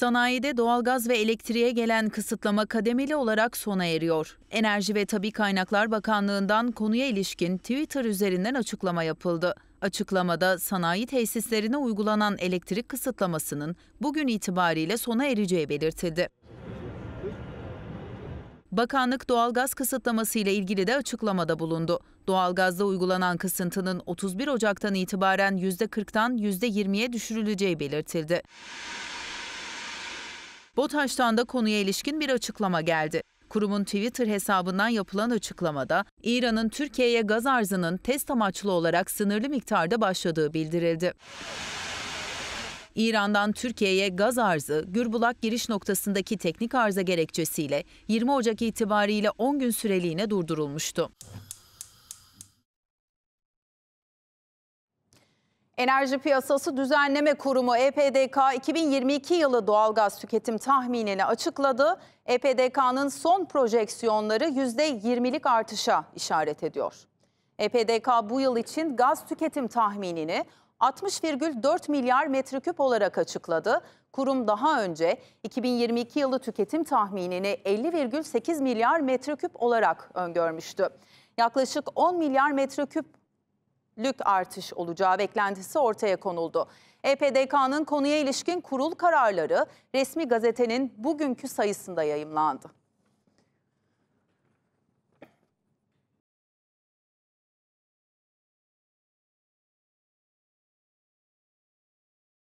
Sanayide doğalgaz ve elektriğe gelen kısıtlama kademeli olarak sona eriyor. Enerji ve Tabi Kaynaklar Bakanlığı'ndan konuya ilişkin Twitter üzerinden açıklama yapıldı. Açıklamada sanayi tesislerine uygulanan elektrik kısıtlamasının bugün itibariyle sona ereceği belirtildi. Bakanlık doğalgaz kısıtlaması ile ilgili de açıklamada bulundu. Doğalgazda uygulanan kısıntının 31 Ocak'tan itibaren %40'tan %20'ye düşürüleceği belirtildi. BOTAŞ'tan da konuya ilişkin bir açıklama geldi. Kurumun Twitter hesabından yapılan açıklamada İran'ın Türkiye'ye gaz arzının test amaçlı olarak sınırlı miktarda başladığı bildirildi. İran'dan Türkiye'ye gaz arzı Gürbulak giriş noktasındaki teknik arıza gerekçesiyle 20 Ocak itibariyle 10 gün süreliğine durdurulmuştu. Enerji Piyasası Düzenleme Kurumu EPDK 2022 yılı doğalgaz tüketim tahminini açıkladı. EPDK'nın son projeksiyonları %20'lik artışa işaret ediyor. EPDK bu yıl için gaz tüketim tahminini 60,4 milyar metreküp olarak açıkladı. Kurum daha önce 2022 yılı tüketim tahminini 50,8 milyar metreküp olarak öngörmüştü. Yaklaşık 10 milyar metreküp %4'lük artış olacağı beklentisi ortaya konuldu. EPDK'nın konuya ilişkin kurul kararları resmi gazetenin bugünkü sayısında yayımlandı.